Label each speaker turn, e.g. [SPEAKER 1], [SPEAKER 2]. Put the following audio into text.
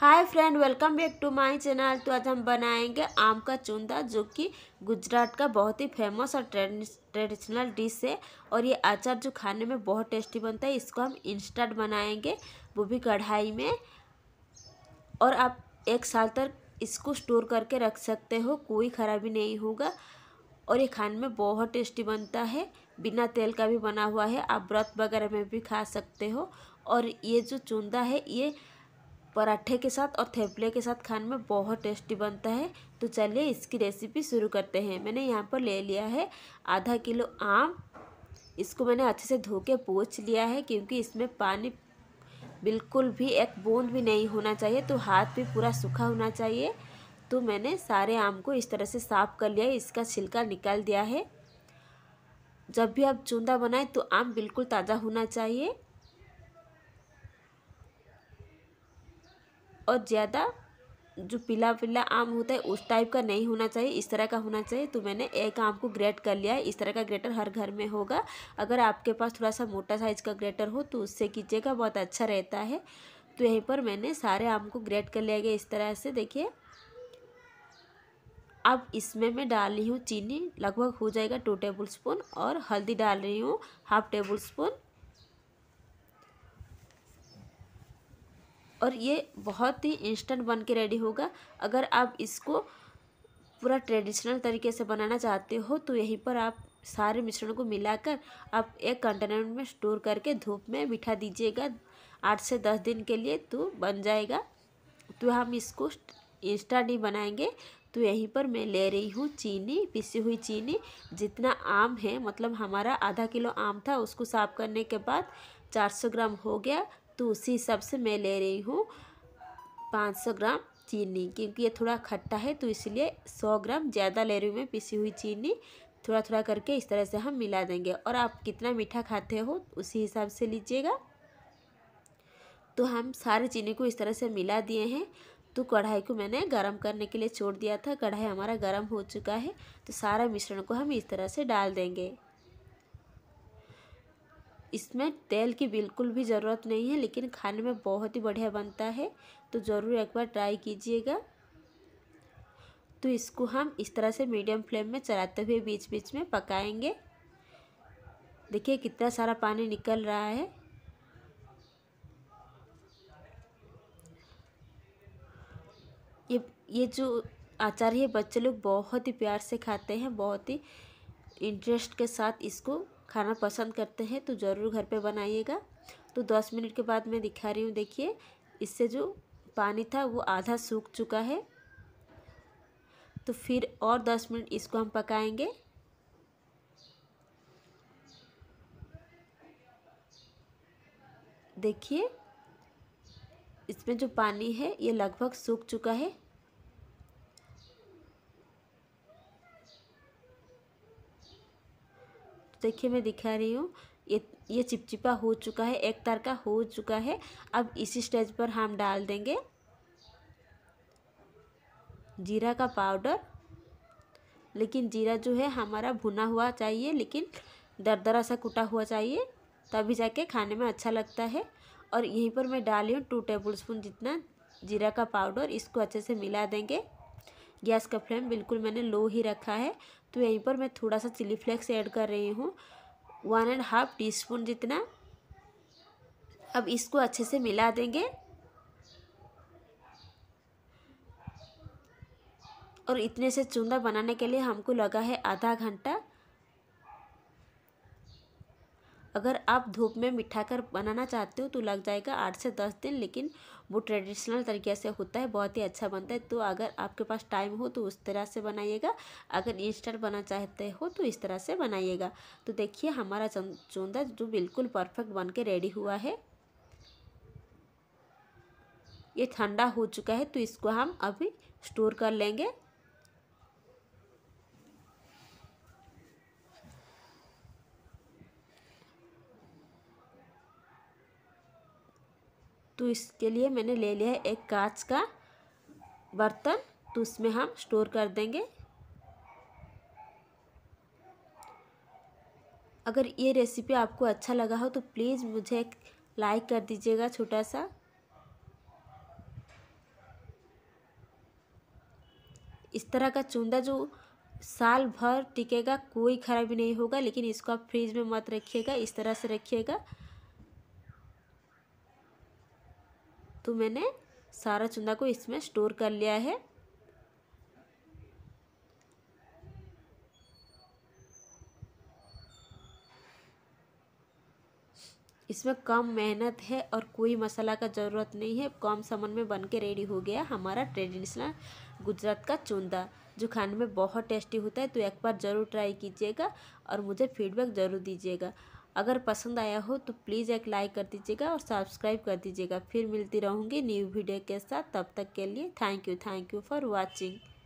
[SPEAKER 1] hi friend welcome back to my channel तो आज हम बनाएंगे आम का चूंदा जो कि गुजरात का बहुत ही फेमस और ट्रेडिशनल डिश है और ये अचार जो खाने में बहुत टेस्टी बनता है इसको हम इंस्टेंट बनाएंगे वो भी कढ़ाई में और आप एक साल तक इसको स्टोर करके रख सकते हो कोई खराबी नहीं होगा और ये खाने में बहुत टेस्टी बनता है बिना तेल का भी बना हुआ है आप व्रत वगैरह में भी खा सकते हो और ये जो चूंदा है ये पराठे के साथ और थेपले के साथ खाने में बहुत टेस्टी बनता है तो चलिए इसकी रेसिपी शुरू करते हैं मैंने यहाँ पर ले लिया है आधा किलो आम इसको मैंने अच्छे से धो के पोछ लिया है क्योंकि इसमें पानी बिल्कुल भी एक बूंद भी नहीं होना चाहिए तो हाथ भी पूरा सूखा होना चाहिए तो मैंने सारे आम को इस तरह से साफ़ कर लिया है इसका छिलका निकाल दिया है जब भी आप चूंदा बनाएं तो आम बिल्कुल ताज़ा होना चाहिए और ज़्यादा जो पीला पीला आम होता है उस टाइप का नहीं होना चाहिए इस तरह का होना चाहिए तो मैंने एक आम को ग्रेट कर लिया है इस तरह का ग्रेटर हर घर में होगा अगर आपके पास थोड़ा सा मोटा साइज़ का ग्रेटर हो तो उससे कीजिएगा बहुत अच्छा रहता है तो यहीं पर मैंने सारे आम को ग्रेट कर लिया गया इस तरह से देखिए अब इसमें मैं डाल रही हूँ चीनी लगभग हो जाएगा टू टेबल स्पून और हल्दी डाल रही हूँ हाफ टेबल स्पून और ये बहुत ही इंस्टेंट बन के रेडी होगा अगर आप इसको पूरा ट्रेडिशनल तरीके से बनाना चाहते हो तो यहीं पर आप सारे मिश्रण को मिलाकर आप एक कंटेनर में स्टोर करके धूप में बिठा दीजिएगा आठ से दस दिन के लिए तो बन जाएगा तो हम इसको इंस्टा नहीं बनाएंगे तो यहीं पर मैं ले रही हूँ चीनी पिसी हुई चीनी जितना आम है मतलब हमारा आधा किलो आम था उसको साफ़ करने के बाद 400 ग्राम हो गया तो उसी हिसाब से मैं ले रही हूँ पाँच सौ ग्राम चीनी क्योंकि ये थोड़ा खट्टा है तो इसलिए सौ ग्राम ज़्यादा ले रही हूँ मैं पिसी हुई चीनी थोड़ा थोड़ा करके इस तरह से हम मिला देंगे और आप कितना मीठा खाते हो उसी हिसाब से लीजिएगा तो हम सारे चीनी को इस तरह से मिला दिए हैं तो कढ़ाई को मैंने गरम करने के लिए छोड़ दिया था कढ़ाई हमारा गरम हो चुका है तो सारा मिश्रण को हम इस तरह से डाल देंगे इसमें तेल की बिल्कुल भी ज़रूरत नहीं है लेकिन खाने में बहुत ही बढ़िया बनता है तो ज़रूर एक बार ट्राई कीजिएगा तो इसको हम इस तरह से मीडियम फ्लेम में चलाते हुए बीच बीच में पकाएंगे देखिए कितना सारा पानी निकल रहा है ये ये जो अचार ये बच्चे लोग बहुत ही प्यार से खाते हैं बहुत ही इंटरेस्ट के साथ इसको खाना पसंद करते हैं तो ज़रूर घर पे बनाइएगा तो दस मिनट के बाद मैं दिखा रही हूँ देखिए इससे जो पानी था वो आधा सूख चुका है तो फिर और दस मिनट इसको हम पकाएंगे देखिए इसमें जो पानी है ये लगभग सूख चुका है देखिए मैं दिखा रही हूँ ये ये चिपचिपा हो चुका है एक तार का हो चुका है अब इसी स्टेज पर हम डाल देंगे जीरा का पाउडर लेकिन जीरा जो है हमारा भुना हुआ चाहिए लेकिन दरदरा सा कुटा हुआ चाहिए तभी जाके खाने में अच्छा लगता है और यहीं पर मैं डाली हूँ टू टेबल स्पून जितना जीरा का पाउडर इसको अच्छे से मिला देंगे गैस का फ्लेम बिल्कुल मैंने लो ही रखा है तो यहीं पर मैं थोड़ा सा चिली फ्लेक्स ऐड कर रही हूँ one and half teaspoon जितना अब इसको अच्छे से मिला देंगे और इतने से चूंदा बनाने के लिए हमको लगा है आधा घंटा अगर आप धूप में मिठा कर बनाना चाहते हो तो लग जाएगा आठ से दस दिन लेकिन वो ट्रेडिशनल तरीके से होता है बहुत ही अच्छा बनता है तो अगर आपके पास टाइम हो तो उस तरह से बनाइएगा अगर इंस्टेंट बना चाहते हो तो इस तरह से बनाइएगा तो देखिए हमारा चौंदा जो बिल्कुल परफेक्ट बन के रेडी हुआ है ये ठंडा हो चुका है तो इसको हम अभी स्टोर कर लेंगे तो इसके लिए मैंने ले लिया है एक कांच का बर्तन तो उसमें हम स्टोर कर देंगे अगर ये रेसिपी आपको अच्छा लगा हो तो प्लीज़ मुझे एक लाइक कर दीजिएगा छोटा सा इस तरह का चूंदा जो साल भर टिकेगा कोई खराबी नहीं होगा लेकिन इसको आप फ्रिज में मत रखिएगा इस तरह से रखिएगा तो मैंने सारा चंदा को इसमें स्टोर कर लिया है इसमें कम मेहनत है और कोई मसाला का ज़रूरत नहीं है कम समय में बन के रेडी हो गया हमारा ट्रेडिशनल गुजरात का चूंदा जो खाने में बहुत टेस्टी होता है तो एक बार ज़रूर ट्राई कीजिएगा और मुझे फीडबैक ज़रूर दीजिएगा अगर पसंद आया हो तो प्लीज़ एक लाइक कर दीजिएगा और सब्सक्राइब कर दीजिएगा फिर मिलती रहूँगी न्यू वीडियो के साथ तब तक के लिए thank you thank you for watching